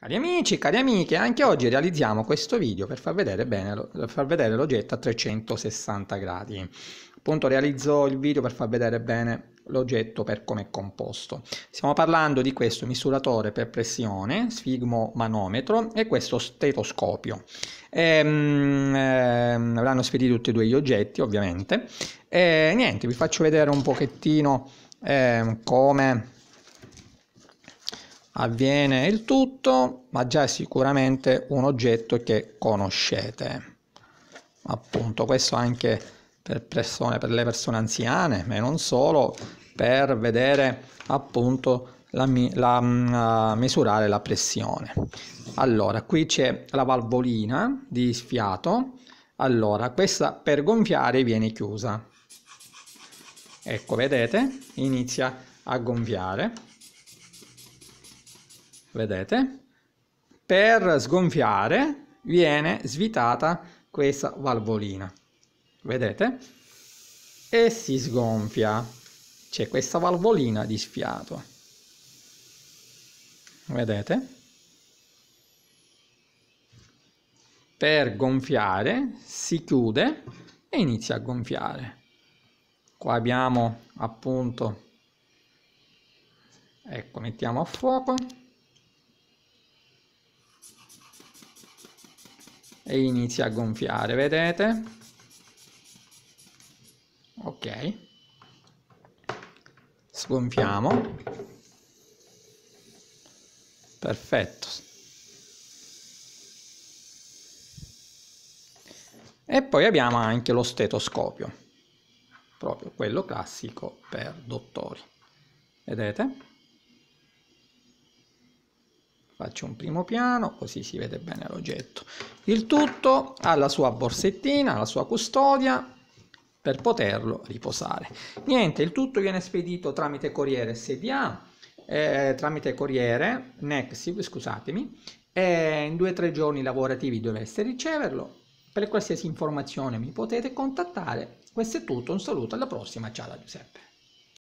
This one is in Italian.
Cari amici, cari amiche, anche oggi realizziamo questo video per far vedere bene far vedere l'oggetto a 360 gradi. Appunto realizzo il video per far vedere bene l'oggetto per come è composto. Stiamo parlando di questo misuratore per pressione, sfigmo manometro e questo stetoscopio. Ehm, ehm, avranno spediti tutti e due gli oggetti ovviamente. E niente, vi faccio vedere un pochettino ehm, come avviene il tutto, ma già è sicuramente un oggetto che conoscete. Appunto, questo anche per, persone, per le persone anziane, ma non solo, per vedere appunto la, la, uh, misurare la pressione. Allora, qui c'è la valvolina di sfiato. Allora, questa per gonfiare viene chiusa. Ecco, vedete? Inizia a gonfiare vedete? Per sgonfiare viene svitata questa valvolina, vedete? E si sgonfia, c'è questa valvolina di sfiato, vedete? Per gonfiare si chiude e inizia a gonfiare. Qua abbiamo appunto, ecco mettiamo a fuoco. e inizia a gonfiare, vedete? Ok. Sgonfiamo. Perfetto. E poi abbiamo anche lo stetoscopio, proprio quello classico per dottori. Vedete? faccio un primo piano così si vede bene l'oggetto il tutto ha la sua borsettina la sua custodia per poterlo riposare niente il tutto viene spedito tramite corriere SDA eh, tramite corriere Nexiv scusatemi e in due o tre giorni lavorativi dovreste riceverlo per qualsiasi informazione mi potete contattare questo è tutto un saluto alla prossima ciao da Giuseppe